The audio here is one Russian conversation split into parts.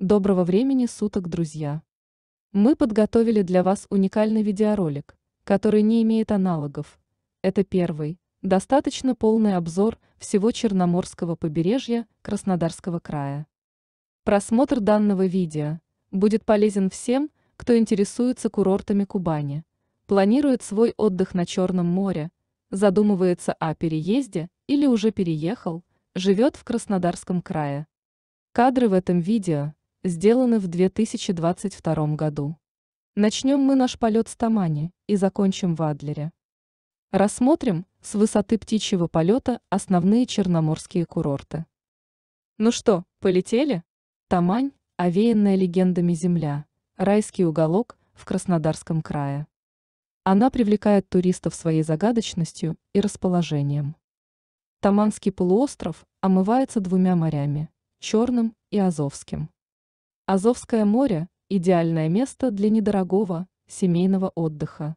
Доброго времени суток, друзья! Мы подготовили для вас уникальный видеоролик, который не имеет аналогов. Это первый, достаточно полный обзор всего Черноморского побережья Краснодарского края. Просмотр данного видео будет полезен всем, кто интересуется курортами Кубани, планирует свой отдых на Черном море, задумывается о переезде или уже переехал, живет в Краснодарском крае. Кадры в этом видео сделаны в 2022 году. Начнем мы наш полет с Тамани и закончим в Адлере. Рассмотрим с высоты птичьего полета основные черноморские курорты. Ну что, полетели? Тамань – овеянная легендами земля, райский уголок в Краснодарском крае. Она привлекает туристов своей загадочностью и расположением. Таманский полуостров омывается двумя морями – Черным и Азовским. Азовское море – идеальное место для недорогого, семейного отдыха.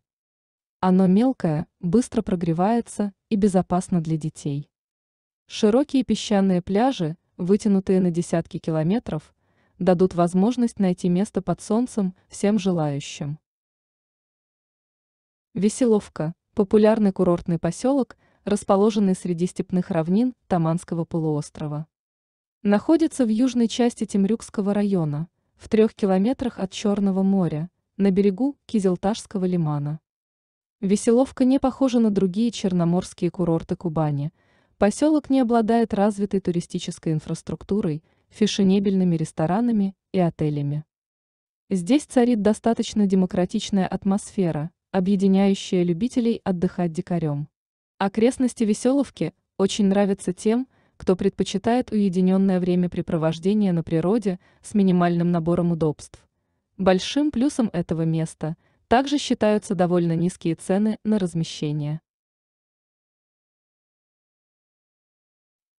Оно мелкое, быстро прогревается и безопасно для детей. Широкие песчаные пляжи, вытянутые на десятки километров, дадут возможность найти место под солнцем всем желающим. Веселовка – популярный курортный поселок, расположенный среди степных равнин Таманского полуострова находится в южной части Темрюкского района, в трех километрах от Черного моря, на берегу Кизелташского лимана. Веселовка не похожа на другие черноморские курорты Кубани. Поселок не обладает развитой туристической инфраструктурой, фешенебельными ресторанами и отелями. Здесь царит достаточно демократичная атмосфера, объединяющая любителей отдыхать дикарем. Окрестности Веселовки очень нравятся тем, что кто предпочитает уединенное времяпрепровождение на природе с минимальным набором удобств. Большим плюсом этого места также считаются довольно низкие цены на размещение.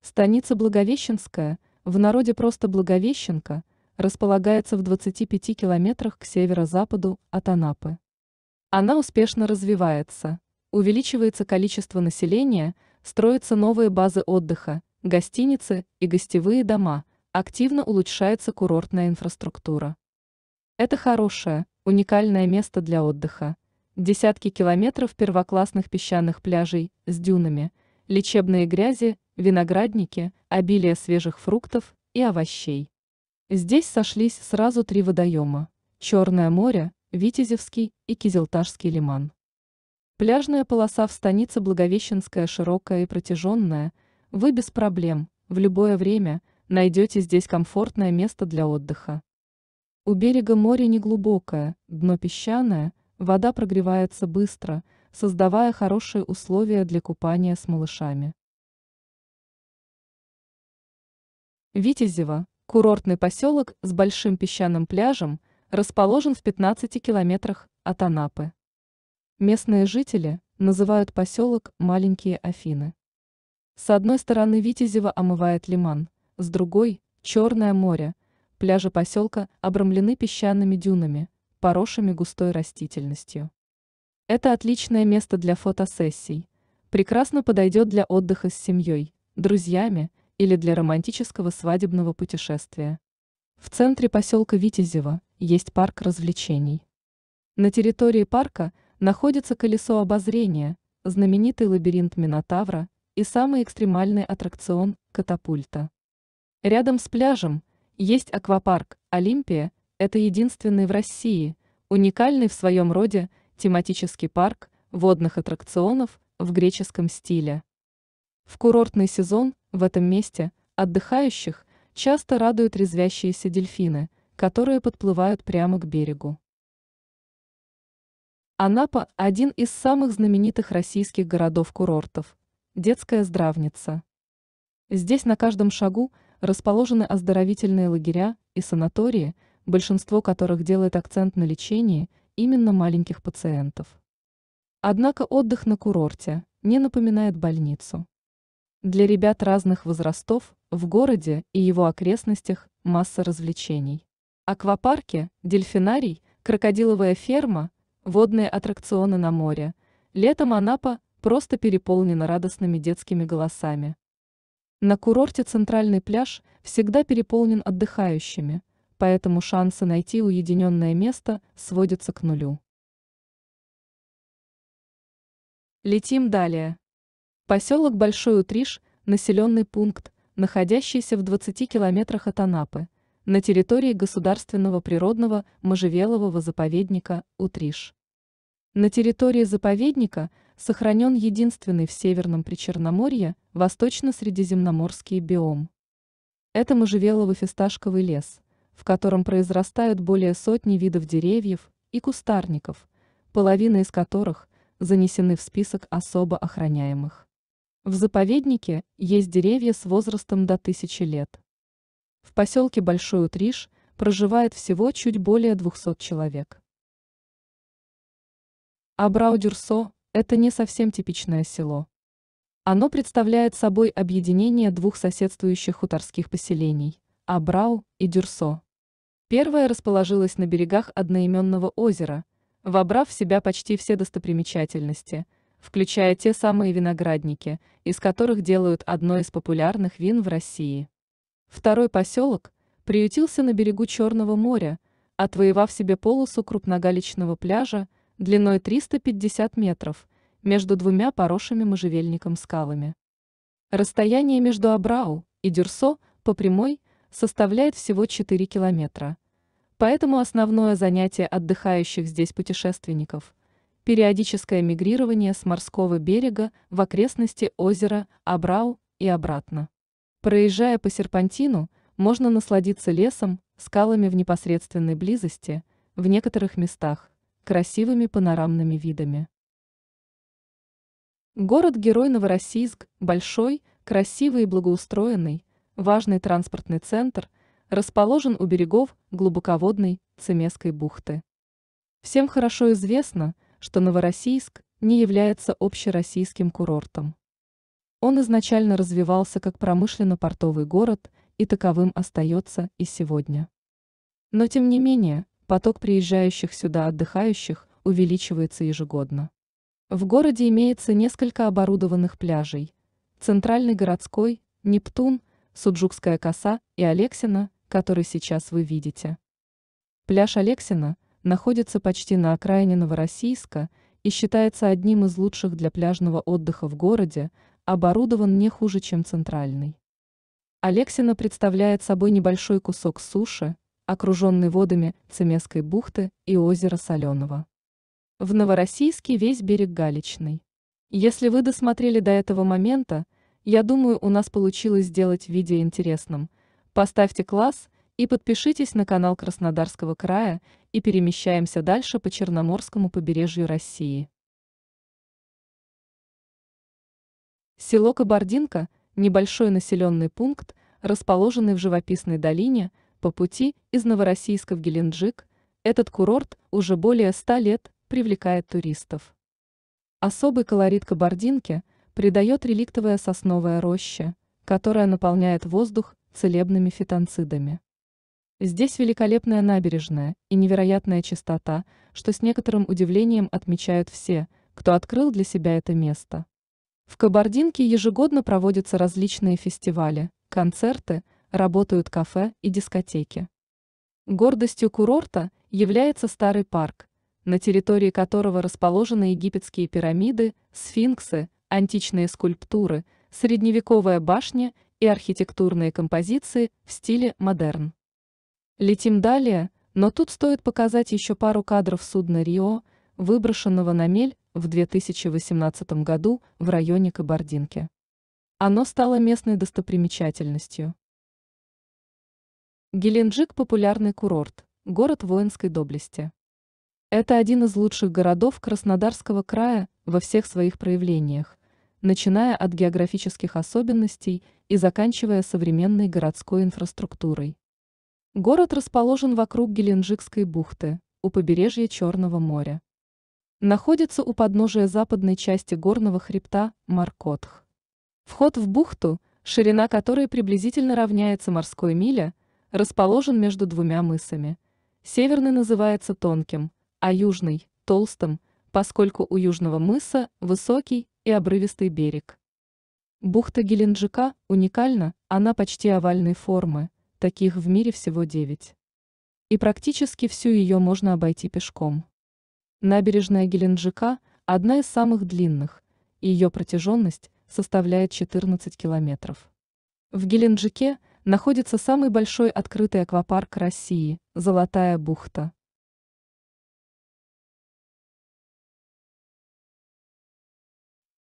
Станица Благовещенская, в народе просто Благовещенка, располагается в 25 километрах к северо-западу от Анапы. Она успешно развивается, увеличивается количество населения, строятся новые базы отдыха, гостиницы и гостевые дома, активно улучшается курортная инфраструктура. Это хорошее, уникальное место для отдыха. Десятки километров первоклассных песчаных пляжей с дюнами, лечебные грязи, виноградники, обилие свежих фруктов и овощей. Здесь сошлись сразу три водоема – Черное море, Витязевский и Кизилташский лиман. Пляжная полоса в станице Благовещенская широкая и протяженная – вы без проблем, в любое время, найдете здесь комфортное место для отдыха. У берега море неглубокое, дно песчаное, вода прогревается быстро, создавая хорошие условия для купания с малышами. Витязево, курортный поселок с большим песчаным пляжем, расположен в 15 километрах от Анапы. Местные жители называют поселок «маленькие Афины». С одной стороны Витязева омывает лиман, с другой – Черное море. Пляжи поселка обрамлены песчаными дюнами, поросшими густой растительностью. Это отличное место для фотосессий. Прекрасно подойдет для отдыха с семьей, друзьями или для романтического свадебного путешествия. В центре поселка Витязева есть парк развлечений. На территории парка находится колесо обозрения, знаменитый лабиринт Минотавра и самый экстремальный аттракцион – катапульта. Рядом с пляжем есть аквапарк «Олимпия», это единственный в России, уникальный в своем роде тематический парк водных аттракционов в греческом стиле. В курортный сезон в этом месте отдыхающих часто радуют резвящиеся дельфины, которые подплывают прямо к берегу. Анапа – один из самых знаменитых российских городов-курортов – детская здравница. Здесь на каждом шагу расположены оздоровительные лагеря и санатории, большинство которых делает акцент на лечении именно маленьких пациентов. Однако отдых на курорте не напоминает больницу. Для ребят разных возрастов в городе и его окрестностях масса развлечений. Аквапарки, дельфинарий, крокодиловая ферма, водные аттракционы на море. Летом Анапа просто переполнена радостными детскими голосами. На курорте центральный пляж всегда переполнен отдыхающими, поэтому шансы найти уединенное место сводятся к нулю. Летим далее. Поселок Большой Утриш – населенный пункт, находящийся в 20 километрах от Анапы, на территории Государственного природного можжевелового заповедника Утриш. На территории заповедника – сохранен единственный в Северном Причерноморье восточно-средиземноморский биом. Это можжевеловый фисташковый лес, в котором произрастают более сотни видов деревьев и кустарников, половина из которых занесены в список особо охраняемых. В заповеднике есть деревья с возрастом до тысячи лет. В поселке Большой Утриш проживает всего чуть более 200 человек. абрау это не совсем типичное село. Оно представляет собой объединение двух соседствующих хуторских поселений – Абрау и Дюрсо. Первое расположилось на берегах одноименного озера, вобрав в себя почти все достопримечательности, включая те самые виноградники, из которых делают одно из популярных вин в России. Второй поселок приютился на берегу Черного моря, отвоевав себе полосу крупногаличного пляжа – длиной 350 метров, между двумя поросшими можжевельником скалами. Расстояние между Абрау и Дюрсо по прямой составляет всего 4 километра. Поэтому основное занятие отдыхающих здесь путешественников – периодическое мигрирование с морского берега в окрестности озера Абрау и обратно. Проезжая по серпантину, можно насладиться лесом, скалами в непосредственной близости, в некоторых местах красивыми панорамными видами. Город-герой Новороссийск – большой, красивый и благоустроенный, важный транспортный центр, расположен у берегов глубоководной Цемесской бухты. Всем хорошо известно, что Новороссийск не является общероссийским курортом. Он изначально развивался как промышленно-портовый город и таковым остается и сегодня. Но тем не менее, Поток приезжающих сюда отдыхающих увеличивается ежегодно. В городе имеется несколько оборудованных пляжей. Центральный городской, Нептун, Суджукская коса и Алексина, который сейчас вы видите. Пляж Алексина находится почти на окраине Новороссийска и считается одним из лучших для пляжного отдыха в городе, оборудован не хуже, чем центральный. Алексина представляет собой небольшой кусок суши, окруженный водами Цемесской бухты и озера Соленого. В Новороссийске весь берег галечный. Если вы досмотрели до этого момента, я думаю, у нас получилось сделать видео интересным. Поставьте класс и подпишитесь на канал Краснодарского края и перемещаемся дальше по Черноморскому побережью России. Село Кабардинка – небольшой населенный пункт, расположенный в живописной долине – по пути из Новороссийска в Геленджик этот курорт уже более ста лет привлекает туристов. Особый колорит кабардинки придает реликтовая сосновая роща, которая наполняет воздух целебными фитонцидами. Здесь великолепная набережная и невероятная чистота, что с некоторым удивлением отмечают все, кто открыл для себя это место. В Кабардинке ежегодно проводятся различные фестивали, концерты, работают кафе и дискотеки. Гордостью курорта является старый парк, на территории которого расположены египетские пирамиды, сфинксы, античные скульптуры, средневековая башня и архитектурные композиции в стиле модерн. Летим далее, но тут стоит показать еще пару кадров судна «Рио», выброшенного на мель в 2018 году в районе Кабардинки. Оно стало местной достопримечательностью. Геленджик – популярный курорт, город воинской доблести. Это один из лучших городов Краснодарского края во всех своих проявлениях, начиная от географических особенностей и заканчивая современной городской инфраструктурой. Город расположен вокруг Геленджикской бухты, у побережья Черного моря. Находится у подножия западной части горного хребта Маркотх. Вход в бухту, ширина которой приблизительно равняется морской миле – расположен между двумя мысами. Северный называется тонким, а южный – толстым, поскольку у южного мыса высокий и обрывистый берег. Бухта Геленджика уникальна, она почти овальной формы, таких в мире всего девять. И практически всю ее можно обойти пешком. Набережная Геленджика – одна из самых длинных, ее протяженность составляет 14 километров. В Геленджике – находится самый большой открытый аквапарк России – Золотая бухта.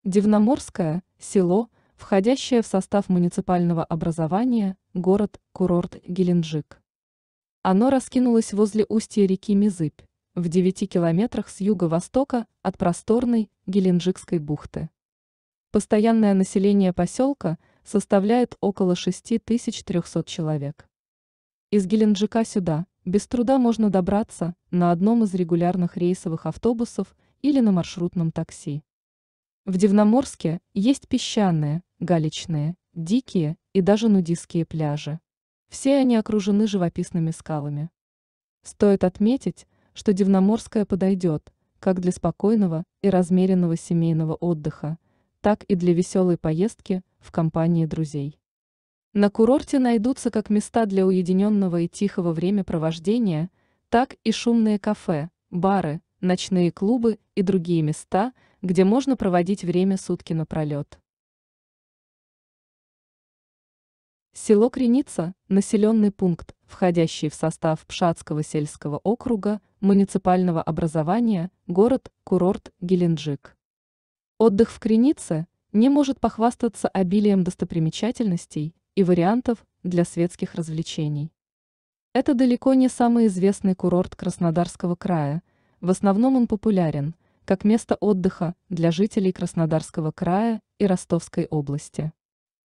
Дивноморское – село, входящее в состав муниципального образования, город-курорт Геленджик. Оно раскинулось возле устья реки Мизыпь в 9 километрах с юго-востока от просторной Геленджикской бухты. Постоянное население поселка – составляет около 6300 человек. Из Геленджика сюда без труда можно добраться на одном из регулярных рейсовых автобусов или на маршрутном такси. В Дивноморске есть песчаные, галечные, дикие и даже нудистские пляжи. Все они окружены живописными скалами. Стоит отметить, что Дивноморская подойдет как для спокойного и размеренного семейного отдыха, так и для веселой поездки в компании друзей. На курорте найдутся как места для уединенного и тихого времяпровождения, так и шумные кафе, бары, ночные клубы и другие места, где можно проводить время сутки напролет. Село Креница – населенный пункт, входящий в состав Пшатского сельского округа, муниципального образования, город, курорт Геленджик. Отдых в Кренице не может похвастаться обилием достопримечательностей и вариантов для светских развлечений. Это далеко не самый известный курорт Краснодарского края, в основном он популярен как место отдыха для жителей Краснодарского края и Ростовской области.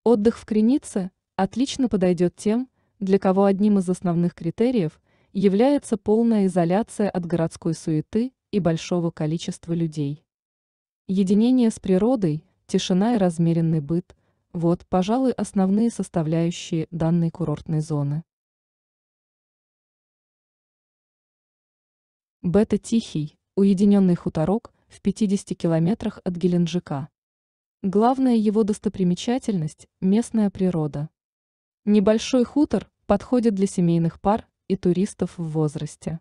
Отдых в Кренице отлично подойдет тем, для кого одним из основных критериев является полная изоляция от городской суеты и большого количества людей. Единение с природой тишина и размеренный быт – вот, пожалуй, основные составляющие данной курортной зоны. Бета-Тихий – уединенный хуторок в 50 километрах от Геленджика. Главная его достопримечательность – местная природа. Небольшой хутор подходит для семейных пар и туристов в возрасте.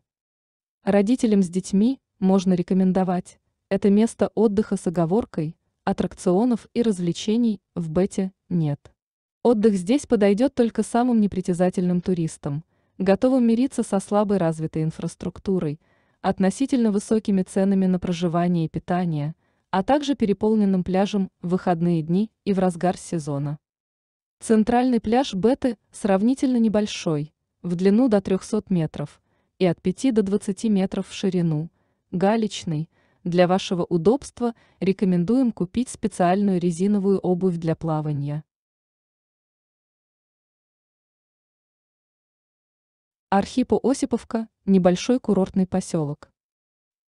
Родителям с детьми можно рекомендовать. Это место отдыха с оговоркой – аттракционов и развлечений в Бете нет. Отдых здесь подойдет только самым непритязательным туристам, готовым мириться со слабой развитой инфраструктурой, относительно высокими ценами на проживание и питание, а также переполненным пляжем в выходные дни и в разгар сезона. Центральный пляж Беты сравнительно небольшой, в длину до 300 метров и от 5 до 20 метров в ширину, галечный, для вашего удобства рекомендуем купить специальную резиновую обувь для плавания. Архипо Осиповка – небольшой курортный поселок.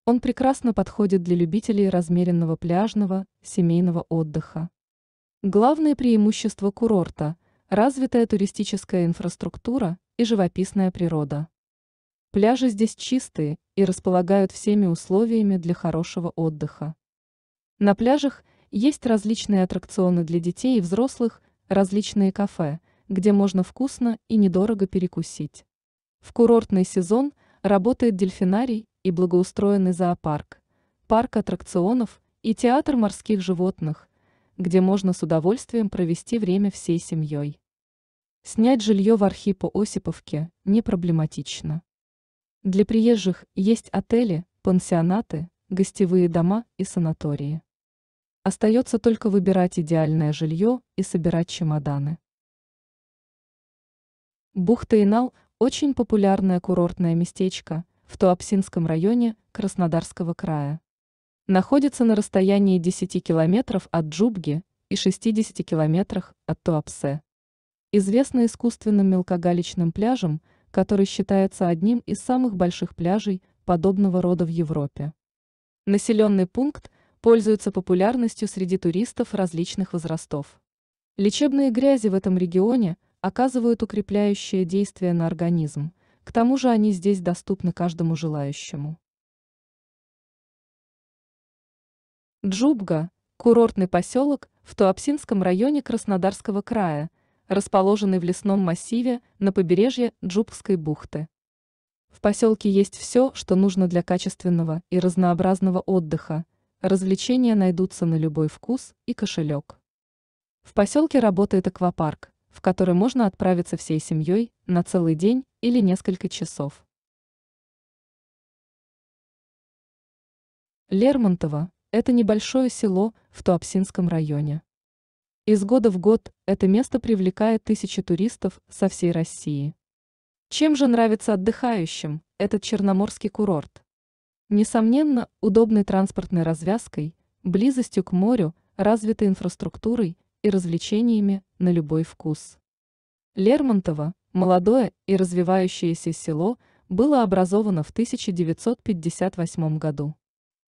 Он прекрасно подходит для любителей размеренного пляжного, семейного отдыха. Главное преимущество курорта – развитая туристическая инфраструктура и живописная природа. Пляжи здесь чистые и располагают всеми условиями для хорошего отдыха. На пляжах есть различные аттракционы для детей и взрослых, различные кафе, где можно вкусно и недорого перекусить. В курортный сезон работает дельфинарий и благоустроенный зоопарк, парк аттракционов и театр морских животных, где можно с удовольствием провести время всей семьей. Снять жилье в Архипо Осиповке не проблематично. Для приезжих есть отели, пансионаты, гостевые дома и санатории. Остается только выбирать идеальное жилье и собирать чемоданы. Бухта Инал – очень популярное курортное местечко в Туапсинском районе Краснодарского края. Находится на расстоянии 10 километров от Джубги и 60 километрах от Туапсе. Известно искусственным мелкогалечным пляжем – который считается одним из самых больших пляжей подобного рода в Европе. Населенный пункт пользуется популярностью среди туристов различных возрастов. Лечебные грязи в этом регионе оказывают укрепляющее действие на организм, к тому же они здесь доступны каждому желающему. Джубга – курортный поселок в Туапсинском районе Краснодарского края – расположенный в лесном массиве на побережье Джубской бухты. В поселке есть все, что нужно для качественного и разнообразного отдыха. Развлечения найдутся на любой вкус и кошелек. В поселке работает аквапарк, в который можно отправиться всей семьей на целый день или несколько часов. Лермонтово – это небольшое село в Туапсинском районе. Из года в год это место привлекает тысячи туристов со всей России. Чем же нравится отдыхающим этот черноморский курорт? Несомненно, удобной транспортной развязкой, близостью к морю, развитой инфраструктурой и развлечениями на любой вкус. Лермонтово, молодое и развивающееся село, было образовано в 1958 году.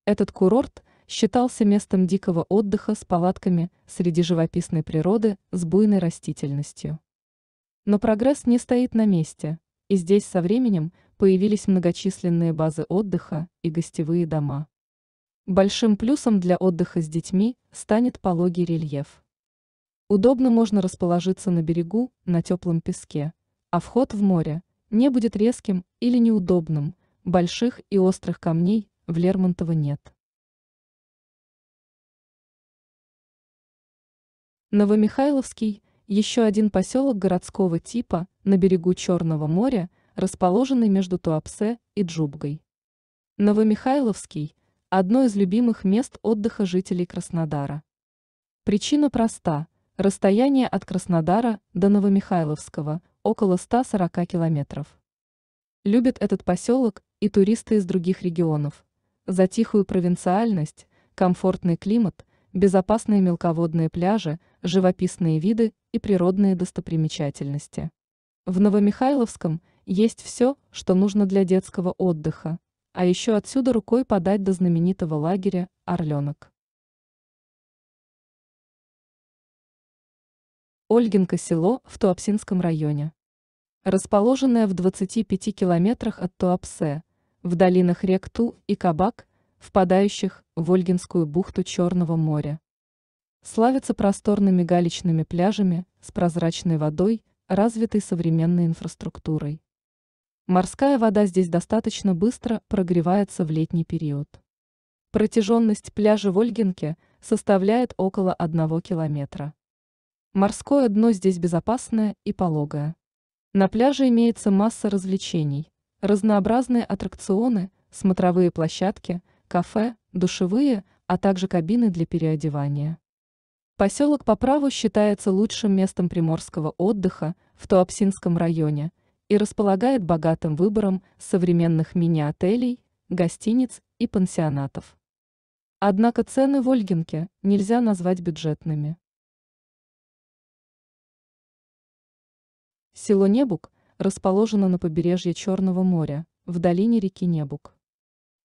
Этот курорт считался местом дикого отдыха с палатками среди живописной природы с буйной растительностью. Но прогресс не стоит на месте, и здесь со временем появились многочисленные базы отдыха и гостевые дома. Большим плюсом для отдыха с детьми станет пологий рельеф. Удобно можно расположиться на берегу, на теплом песке, а вход в море не будет резким или неудобным, больших и острых камней в Лермонтово нет. Новомихайловский – еще один поселок городского типа на берегу Черного моря, расположенный между Туапсе и Джубгой. Новомихайловский – одно из любимых мест отдыха жителей Краснодара. Причина проста – расстояние от Краснодара до Новомихайловского – около 140 километров. Любят этот поселок и туристы из других регионов. За тихую провинциальность, комфортный климат – безопасные мелководные пляжи, живописные виды и природные достопримечательности. В Новомихайловском есть все, что нужно для детского отдыха, а еще отсюда рукой подать до знаменитого лагеря «Орленок». Ольгинка село в Туапсинском районе. Расположенное в 25 километрах от Туапсе, в долинах рек Ту и Кабак, впадающих в Ольгинскую бухту Черного моря. Славится просторными галечными пляжами с прозрачной водой, развитой современной инфраструктурой. Морская вода здесь достаточно быстро прогревается в летний период. Протяженность пляжа в Ольгинке составляет около одного километра. Морское дно здесь безопасное и пологое. На пляже имеется масса развлечений, разнообразные аттракционы, смотровые площадки – кафе, душевые, а также кабины для переодевания. Поселок по праву считается лучшим местом приморского отдыха в Туапсинском районе и располагает богатым выбором современных мини-отелей, гостиниц и пансионатов. Однако цены в Ольгинке нельзя назвать бюджетными. Село Небук расположено на побережье Черного моря, в долине реки Небук.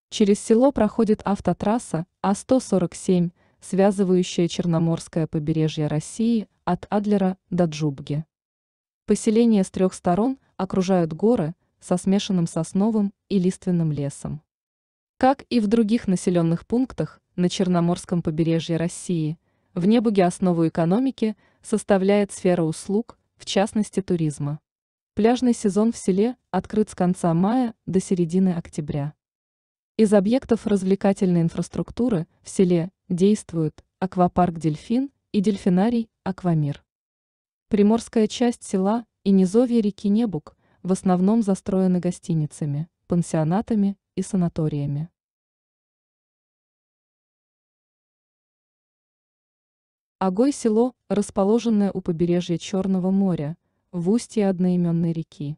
Через село проходит автотрасса А-147, связывающая Черноморское побережье России от Адлера до Джубги. Поселение с трех сторон окружают горы со смешанным сосновым и лиственным лесом. Как и в других населенных пунктах на Черноморском побережье России, в Небуге основу экономики составляет сфера услуг, в частности туризма. Пляжный сезон в селе открыт с конца мая до середины октября. Из объектов развлекательной инфраструктуры в селе действуют аквапарк «Дельфин» и дельфинарий «Аквамир». Приморская часть села и низовья реки Небук в основном застроены гостиницами, пансионатами и санаториями. Огой село, расположенное у побережья Черного моря, в устье одноименной реки.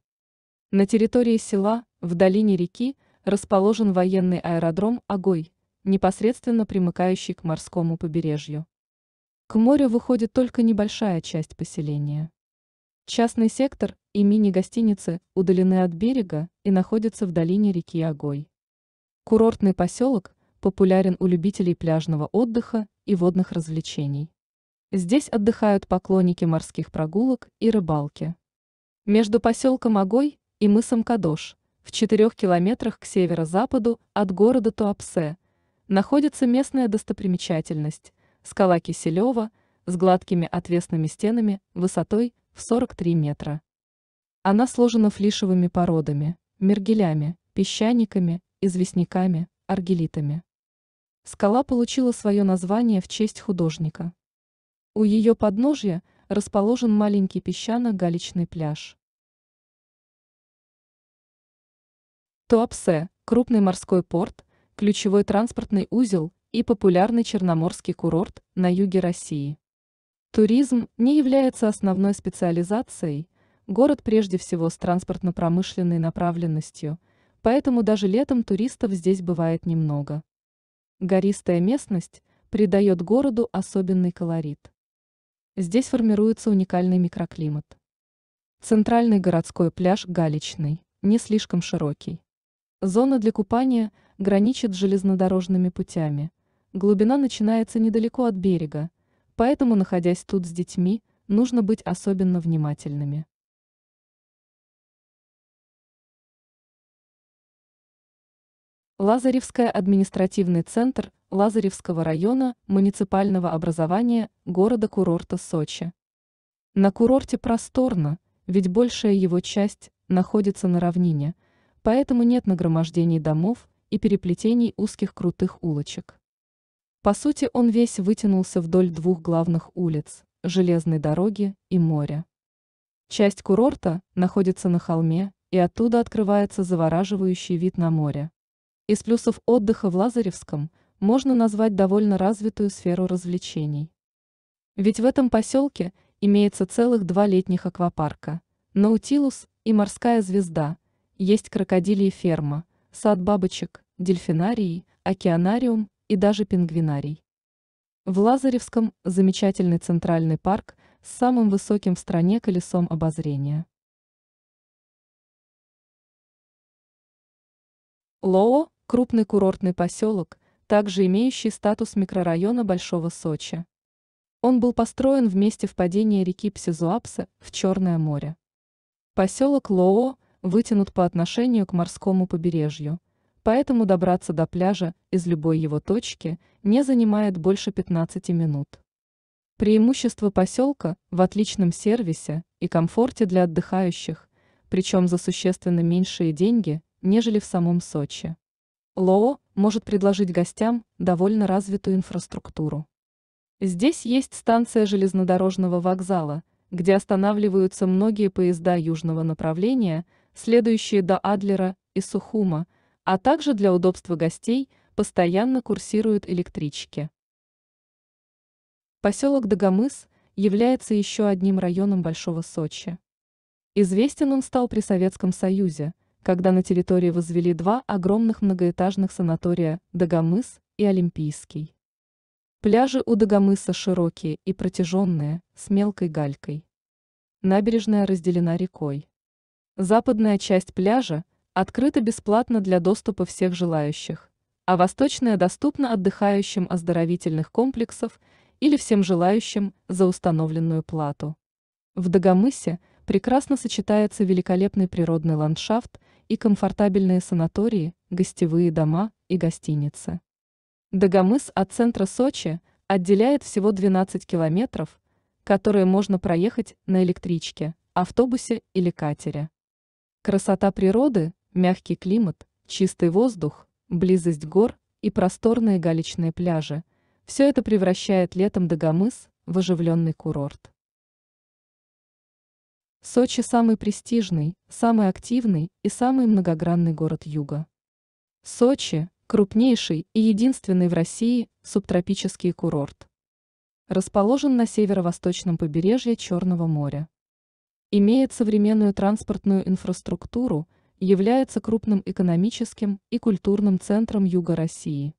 На территории села, в долине реки – расположен военный аэродром Агой, непосредственно примыкающий к морскому побережью. К морю выходит только небольшая часть поселения. Частный сектор и мини-гостиницы удалены от берега и находятся в долине реки Огой. Курортный поселок популярен у любителей пляжного отдыха и водных развлечений. Здесь отдыхают поклонники морских прогулок и рыбалки. Между поселком Огой и мысом Кадош в четырех километрах к северо-западу от города Туапсе, находится местная достопримечательность – скала Киселева с гладкими отвесными стенами высотой в 43 метра. Она сложена флишевыми породами, мергелями, песчаниками, известняками, аргелитами. Скала получила свое название в честь художника. У ее подножья расположен маленький песчано-галечный пляж. Туапсе – крупный морской порт, ключевой транспортный узел и популярный черноморский курорт на юге России. Туризм не является основной специализацией, город прежде всего с транспортно-промышленной направленностью, поэтому даже летом туристов здесь бывает немного. Гористая местность придает городу особенный колорит. Здесь формируется уникальный микроклимат. Центральный городской пляж галечный, не слишком широкий. Зона для купания граничит с железнодорожными путями. Глубина начинается недалеко от берега, поэтому, находясь тут с детьми, нужно быть особенно внимательными. Лазаревская административный центр Лазаревского района муниципального образования города-курорта Сочи. На курорте просторно, ведь большая его часть находится на равнине – поэтому нет нагромождений домов и переплетений узких крутых улочек. По сути, он весь вытянулся вдоль двух главных улиц – железной дороги и моря. Часть курорта находится на холме, и оттуда открывается завораживающий вид на море. Из плюсов отдыха в Лазаревском можно назвать довольно развитую сферу развлечений. Ведь в этом поселке имеется целых два летних аквапарка – Наутилус и Морская звезда – есть крокодилии ферма, сад бабочек, дельфинарий, океанариум и даже пингвинарий. В Лазаревском замечательный центральный парк с самым высоким в стране колесом обозрения. Лоо – крупный курортный поселок, также имеющий статус микрорайона Большого Сочи. Он был построен вместе в падении реки Псизуапса в Черное море. Поселок Лоо – вытянут по отношению к морскому побережью, поэтому добраться до пляжа из любой его точки не занимает больше 15 минут. Преимущество поселка в отличном сервисе и комфорте для отдыхающих, причем за существенно меньшие деньги, нежели в самом Сочи. Лоо может предложить гостям довольно развитую инфраструктуру. Здесь есть станция железнодорожного вокзала, где останавливаются многие поезда южного направления – следующие до Адлера и Сухума, а также для удобства гостей постоянно курсируют электрички. Поселок Дагомыс является еще одним районом Большого Сочи. Известен он стал при Советском Союзе, когда на территории возвели два огромных многоэтажных санатория «Дагомыс» и «Олимпийский». Пляжи у Дагомыса широкие и протяженные, с мелкой галькой. Набережная разделена рекой. Западная часть пляжа открыта бесплатно для доступа всех желающих, а восточная доступна отдыхающим оздоровительных комплексов или всем желающим за установленную плату. В Дагомысе прекрасно сочетается великолепный природный ландшафт и комфортабельные санатории, гостевые дома и гостиницы. Дагомыс от центра Сочи отделяет всего 12 километров, которые можно проехать на электричке, автобусе или катере. Красота природы, мягкий климат, чистый воздух, близость гор и просторные галечные пляжи – все это превращает летом Дагомыс в оживленный курорт. Сочи – самый престижный, самый активный и самый многогранный город юга. Сочи – крупнейший и единственный в России субтропический курорт. Расположен на северо-восточном побережье Черного моря имеет современную транспортную инфраструктуру, является крупным экономическим и культурным центром Юга России.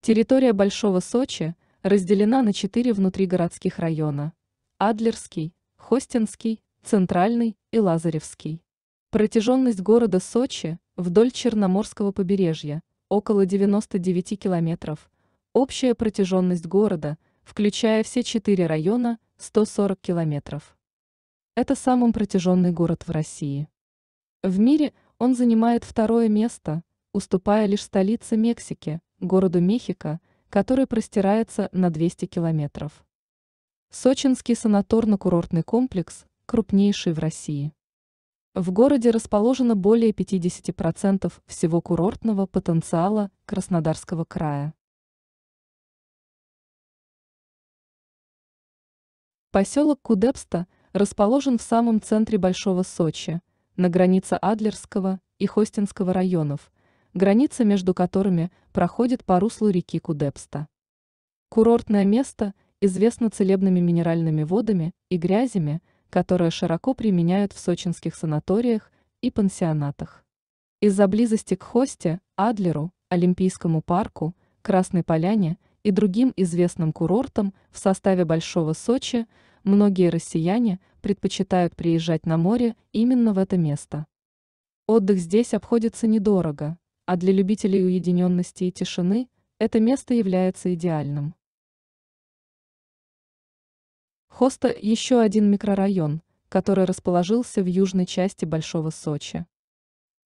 Территория Большого Сочи разделена на четыре внутригородских района – Адлерский, Хостинский, Центральный и Лазаревский. Протяженность города Сочи вдоль Черноморского побережья – около 99 километров. Общая протяженность города, включая все четыре района – 140 километров. Это самый протяженный город в России. В мире он занимает второе место, уступая лишь столице Мексики, городу Мехико, который простирается на 200 километров. Сочинский санаторно-курортный комплекс – крупнейший в России. В городе расположено более 50% всего курортного потенциала Краснодарского края. Поселок Кудепста расположен в самом центре Большого Сочи, на границе Адлерского и Хостинского районов, граница между которыми проходит по руслу реки Кудепста. Курортное место известно целебными минеральными водами и грязями, которые широко применяют в сочинских санаториях и пансионатах. Из-за близости к Хосте, Адлеру, Олимпийскому парку, Красной Поляне и другим известным курортам в составе Большого Сочи – многие россияне предпочитают приезжать на море именно в это место. Отдых здесь обходится недорого, а для любителей уединенности и тишины это место является идеальным. Хоста – еще один микрорайон, который расположился в южной части Большого Сочи.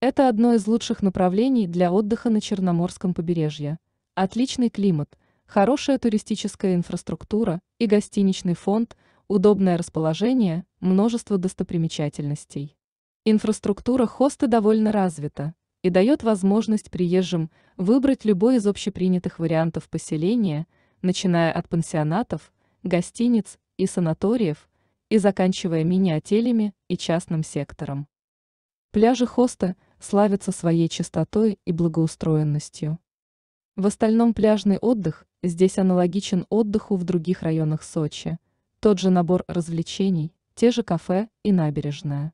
Это одно из лучших направлений для отдыха на Черноморском побережье. Отличный климат, хорошая туристическая инфраструктура и гостиничный фонд – удобное расположение, множество достопримечательностей. Инфраструктура хоста довольно развита и дает возможность приезжим выбрать любой из общепринятых вариантов поселения, начиная от пансионатов, гостиниц и санаториев, и заканчивая мини-отелями и частным сектором. Пляжи хоста славятся своей чистотой и благоустроенностью. В остальном пляжный отдых здесь аналогичен отдыху в других районах Сочи – тот же набор развлечений, те же кафе и набережная.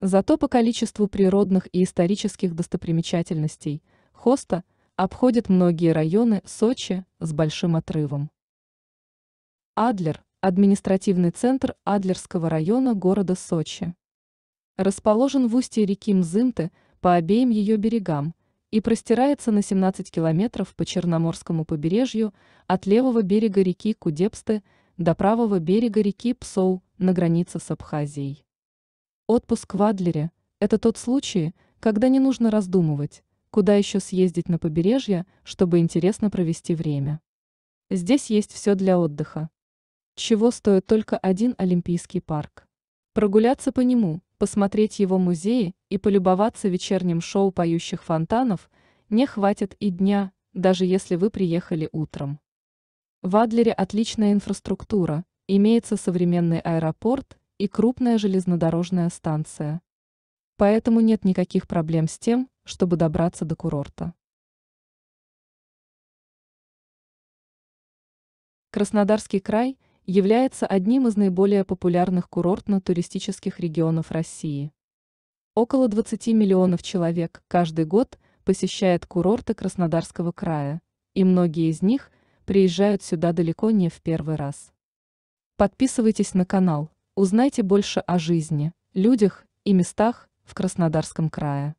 Зато по количеству природных и исторических достопримечательностей Хоста обходит многие районы Сочи с большим отрывом. Адлер – административный центр Адлерского района города Сочи. Расположен в устье реки Мзымты по обеим ее берегам и простирается на 17 километров по Черноморскому побережью от левого берега реки Кудепсты до правого берега реки Псоу на границе с Абхазией. Отпуск в Адлере – это тот случай, когда не нужно раздумывать, куда еще съездить на побережье, чтобы интересно провести время. Здесь есть все для отдыха. Чего стоит только один Олимпийский парк. Прогуляться по нему, посмотреть его музеи и полюбоваться вечерним шоу поющих фонтанов не хватит и дня, даже если вы приехали утром. В Адлере отличная инфраструктура, имеется современный аэропорт и крупная железнодорожная станция. Поэтому нет никаких проблем с тем, чтобы добраться до курорта. Краснодарский край является одним из наиболее популярных курортно-туристических регионов России. Около 20 миллионов человек каждый год посещает курорты Краснодарского края, и многие из них – приезжают сюда далеко не в первый раз. Подписывайтесь на канал, узнайте больше о жизни, людях и местах в Краснодарском крае.